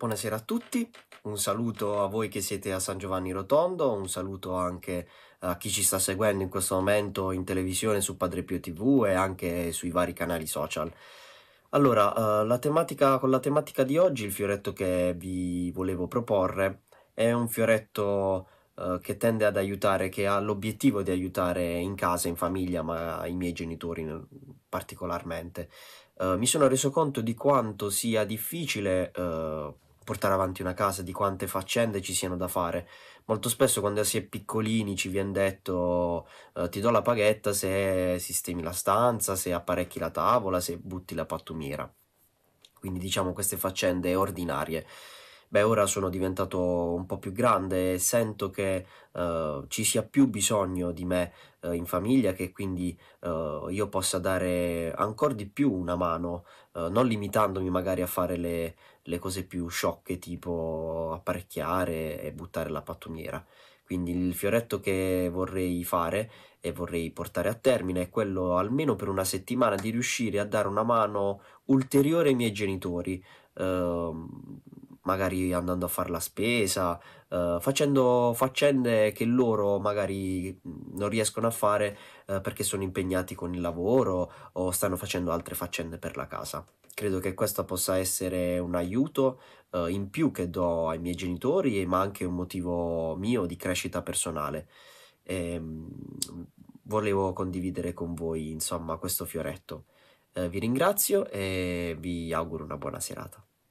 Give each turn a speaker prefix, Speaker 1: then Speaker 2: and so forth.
Speaker 1: Buonasera a tutti, un saluto a voi che siete a San Giovanni Rotondo, un saluto anche a chi ci sta seguendo in questo momento in televisione su Padre Pio TV e anche sui vari canali social. Allora, eh, la tematica, con la tematica di oggi il fioretto che vi volevo proporre è un fioretto eh, che tende ad aiutare, che ha l'obiettivo di aiutare in casa, in famiglia, ma i miei genitori particolarmente. Eh, mi sono reso conto di quanto sia difficile portare avanti una casa, di quante faccende ci siano da fare. Molto spesso quando si è piccolini ci viene detto eh, ti do la paghetta se sistemi la stanza, se apparecchi la tavola, se butti la pattumiera. Quindi diciamo queste faccende ordinarie beh ora sono diventato un po' più grande e sento che uh, ci sia più bisogno di me uh, in famiglia, che quindi uh, io possa dare ancora di più una mano, non limitandomi magari a fare le, le, cose più sciocche tipo apparecchiare e buttare la pattumiera. Quindi il fioretto che vorrei fare e vorrei portare a termine è quello almeno per una settimana di riuscire a dare una mano ulteriore ai miei genitori ehm, magari andando a fare la spesa, eh, facendo faccende che loro magari non riescono a fare eh, perché sono impegnati con il lavoro o stanno facendo altre faccende per la casa. Credo che questo possa essere un aiuto eh, in più che do ai miei genitori, ma anche un motivo mio di crescita personale. E, ehm, volevo condividere con voi, insomma, questo fioretto. Eh, vi ringrazio e vi auguro una buona serata.